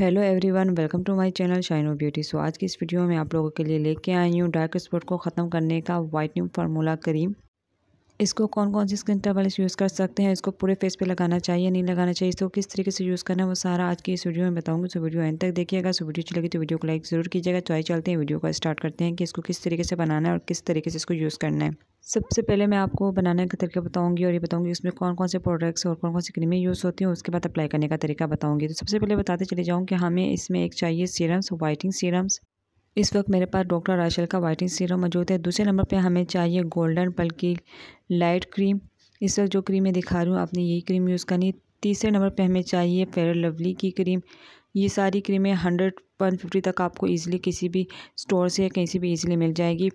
hello everyone welcome to my channel shaino beauty so आज की इस वीडियो में आप लोगों के लिए लेके आई हूँ डार्क स्पॉट को ख़त्म करने का वाइटनिंग फार्मूला क्रीम इसको कौन कौन सी स्किन टर्बल्स यूज़ कर सकते हैं इसको पूरे फेस पे लगाना चाहिए नहीं लगाना चाहिए इसको किस तरीके से यूज़ करना है वो सारा आज की इस वीडियो में बताऊंगी तो वीडियो एंड तक देखिएगा सो वीडियो अच्छी लगी तो वीडियो को लाइक ज़रूर कीजिएगा तो चलते हैं वीडियो को स्टार्ट करते हैं कि इसको किस तरीके से बनाना है और किस तरीके से इसको यूज़ करना है सबसे पहले मैं आपको बनाने का तरीका बताऊंगी और ये बताऊंगी इसमें कौन कौन से प्रोडक्ट्स और कौन कौन सी क्रीमें यूज़ होती हैं उसके बाद अप्लाई करने का तरीका बताऊंगी तो सबसे पहले बताते चले जाऊँ कि हमें इसमें एक चाहिए सीरम्स वाइटिंग सीरम्स इस वक्त मेरे पास डॉक्टर राशल का वाइटिंग सीरम मौजूद है दूसरे नंबर पे हमें चाहिए गोल्डन बल्कि लाइट क्रीम इस वक्त जो क्रीम मैं दिखा रही हूँ आपने यही क्रीम यूज़ करनी तीसरे नंबर पे हमें चाहिए फेयर लवली की क्रीम ये सारी क्रीमें हंड्रेड वन फिफ्टी तक आपको ईज़िली किसी भी स्टोर से या कहीं से भी ईज़िली मिल जाएगी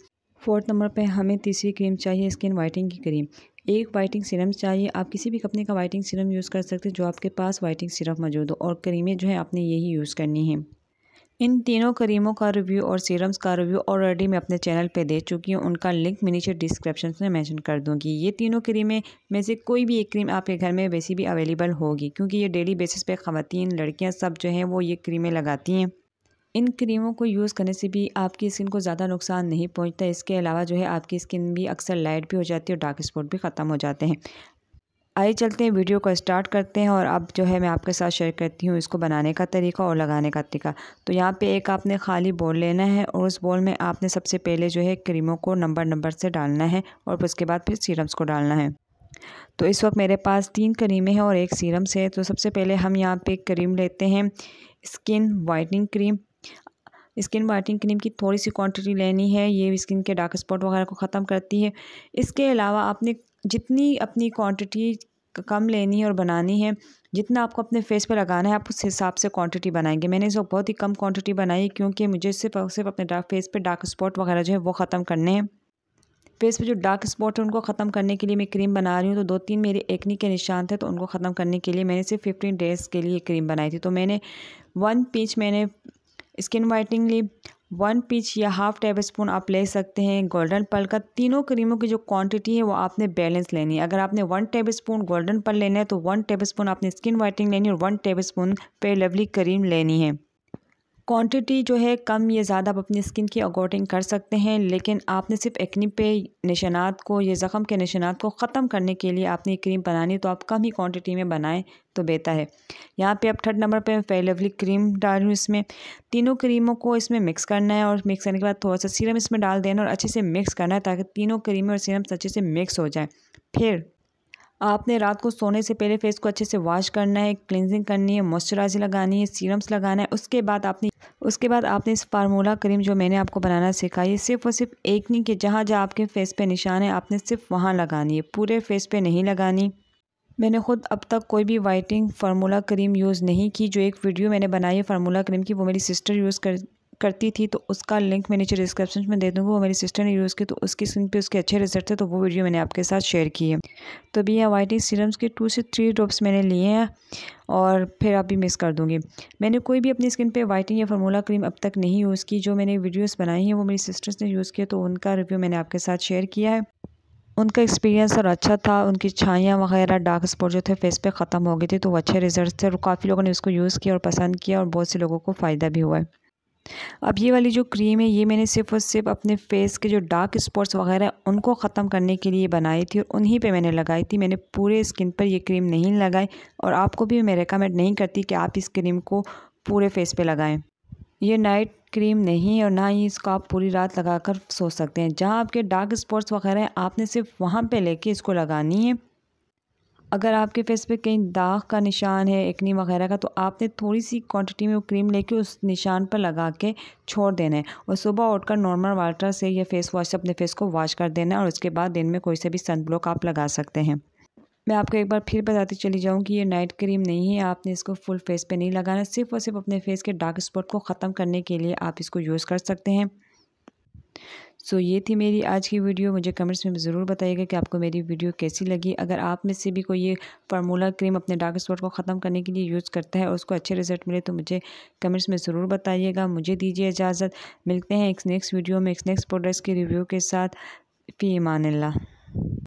फोर्थ नंबर पर हमें तीसरी क्रीम चाहिए स्किन वाइटिंग की क्रीम एक वाइटिंग सीरम चाहिए आप किसी भी कंपनी का वाइटिंग सीरम यूज़ कर सकते हैं जो आपके पास वाइटिंग सीरम मौजूद हो और क्रीमें जो है आपने यही यूज़ करनी है इन तीनों क्रीमों का रिव्यू और सीरम्स का रिव्यू ऑलरेडी मैं अपने चैनल पे दे चुकी हूँ उनका लिंक मैं नीचे डिस्क्रिप्शन में मेंशन कर दूँगी ये तीनों क्रीमें में से कोई भी एक क्रीम आपके घर में वैसी भी अवेलेबल होगी क्योंकि ये डेली बेसिस पे ख़वान लड़कियाँ सब जो हैं वो ये क्रीमें लगाती हैं इन क्रीमों को यूज़ करने से भी आपकी स्किन को ज़्यादा नुकसान नहीं पहुँचता इसके अलावा जो है आपकी स्किन भी अक्सर लाइट भी हो जाती है और डार्क स्पॉट भी ख़त्म हो जाते हैं आइए चलते हैं वीडियो को स्टार्ट करते हैं और अब जो है मैं आपके साथ शेयर करती हूँ इसको बनाने का तरीका और लगाने का तरीका तो यहाँ पे एक आपने खाली बोल लेना है और उस बोल में आपने सबसे पहले जो है क्रीमों को नंबर नंबर से डालना है और उसके बाद फिर सीरम्स को डालना है तो इस वक्त मेरे पास तीन क्रीमें हैं और एक सीरम्स है तो सबसे पहले हम यहाँ पर क्रीम लेते हैं skin whitening cream skin whitening cream की थोड़ी सी क्वांटिटी लेनी है ये स्किन के डार्क स्पॉट वगैरह को ख़त्म करती है इसके अलावा आपने जितनी अपनी क्वांटिटी कम लेनी है और बनानी है जितना आपको अपने फेस पे लगाना है आप उस हिसाब से क्वांटिटी बनाएंगे मैंने इसको बहुत ही कम क्वांटिटी बनाई क्योंकि मुझे सिर्फ सिर्फ अपने डार्क फेस पर डार्क स्पॉट वगैरह जो है वो ख़त्म करने हैं फेस पे जो डार्क स्पॉट है उनको ख़त्म करने के लिए मैं क्रीम बना रही हूँ तो दो तीन मेरे एक्नी के निशान थे तो उनको ख़त्म करने के लिए मैंने सिर्फ फिफ्टीन डेज़ के लिए क्रीम बनाई थी तो मैंने वन पीच मैंने स्किन वाइटनिंग लिए वन पिच या हाफ टेबल स्पून आप ले सकते हैं गोल्डन पल का तीनों क्रीमों की जो क्वांटिटी है वो आपने बैलेंस लेनी है अगर आपने वन टेबल स्पून गोल्डन पल लेना है तो वन टेबल स्पून आपने स्किन वाइटनिंग लेनी है और वन टेबल स्पून पे लवली क्रीम लेनी है क्वांटिटी जो है कम या ज़्यादा आप अपनी स्किन के अकॉर्डिंग कर सकते हैं लेकिन आपने सिर्फ एक्नी पे निशानात को या ज़ख़म के निशानात को ख़त्म करने के लिए आपने ये क्रीम बनानी तो आप कम ही क्वांटिटी में बनाएं तो बेहतर है यहाँ पे अब थर्ड नंबर पे मैं क्रीम डाल रही हूँ इसमें तीनों क्रीमों को इसमें मिक्स करना है और मिक्स करने के बाद थोड़ा सा सीरम इसमें डाल देना और अच्छे से मिक्स करना है ताकि तीनों क्रीमें और सीरम्स अच्छे से मिक्स हो जाए फिर आपने रात को सोने से पहले फेस को अच्छे से वॉश करना है क्लिनजिंग करनी है मॉइस्चराइजर लगानी है सीरम्स लगाना है उसके बाद आपने उसके बाद आपने इस फार्मूला क्रीम जो मैंने आपको बनाना सिखाई है सिर्फ और सिर्फ एक नहीं कि जहाँ जहाँ आपके फेस पे निशान है आपने सिर्फ वहाँ लगानी है पूरे फेस पे नहीं लगानी मैंने खुद अब तक कोई भी वाइटिंग फार्मूला क्रीम यूज़ नहीं की जो एक वीडियो मैंने बनाई है फार्मूला क्रीम की वो मेरी सिस्टर यूज़ कर करती थी तो उसका लिंक मैं नीचे डिस्क्रिप्शन में दे दूँगी वो मेरी सिस्टर ने यूज़ की तो उसकी स्किन पे उसके अच्छे रिजल्ट थे तो वो वीडियो मैंने आपके साथ शेयर की है तो अभी यहाँ वाइटनिंग सीरम्स के टू से थ्री ड्रॉप्स मैंने लिए हैं और फिर आप भी मिस कर दूँगी मैंने कोई भी अपनी स्किन पर वाइटनिंग या फार्मूला क्रीम अब तक नहीं यूज़ की जो मैंने वीडियोज़ बनाई हैं वो मेरी सिस्टर्स ने यूज़ किया तो उनका रिव्यू मैंने आपके साथ शेयर किया है उनका एक्सपीरियंस और अच्छा था उनकी छाइयाँ वगैरह डार्क स्पॉट जो थे फेस पे ख़त्म हो गए थे तो वो अच्छे रिजल्ट थे और काफ़ी लोगों ने उसको यूज़ किया और पसंद किया और बहुत से लोगों को फ़ायदा भी हुआ है अब ये वाली जो क्रीम है ये मैंने सिर्फ और सिर्फ अपने फेस के जो डार्क स्पॉट्स वगैरह उनको ख़त्म करने के लिए बनाई थी और उन्हीं पे मैंने लगाई थी मैंने पूरे स्किन पर ये क्रीम नहीं लगाई और आपको भी मैं रिकमेंड नहीं करती कि आप इस क्रीम को पूरे फेस पे लगाएं ये नाइट क्रीम नहीं है और ना ही इसको आप पूरी रात लगा कर सो सकते हैं जहाँ आपके डार्क स्पॉट्स वगैरह हैं आपने सिर्फ वहाँ पर लेके इसको लगानी है अगर आपके फेस पे कहीं दाग का निशान है एक्नी वगैरह का तो आपने थोड़ी सी क्वांटिटी में वो क्रीम लेके उस निशान पर लगा के छोड़ देना है और सुबह उठकर नॉर्मल वाटर से या फेस वॉश से अपने फेस को वॉश कर देना है और उसके बाद दिन में कोई से भी सन ब्लॉक आप लगा सकते हैं मैं आपको एक बार फिर बताती चली जाऊँ कि ये नाइट क्रीम नहीं है आपने इसको फुल फेस पर नहीं लगाना सिर्फ और सिर्फ अपने फेस के डार्क स्पॉट को ख़त्म करने के लिए आप इसको यूज़ कर सकते हैं सो ये थी मेरी आज की वीडियो मुझे कमेंट्स में ज़रूर बताइएगा कि आपको मेरी वीडियो कैसी लगी अगर आप में से भी कोई ये फार्मूला क्रीम अपने डार्क स्पॉट को ख़त्म करने के लिए यूज़ करता है और उसको अच्छे रिजल्ट मिले तो मुझे कमेंट्स में ज़रूर बताइएगा मुझे दीजिए इजाज़त मिलते हैं एक नेक्स्ट वीडियो में एक नेक्स्ट प्रोडक्ट्स के रिव्यू के साथ फ़ी ला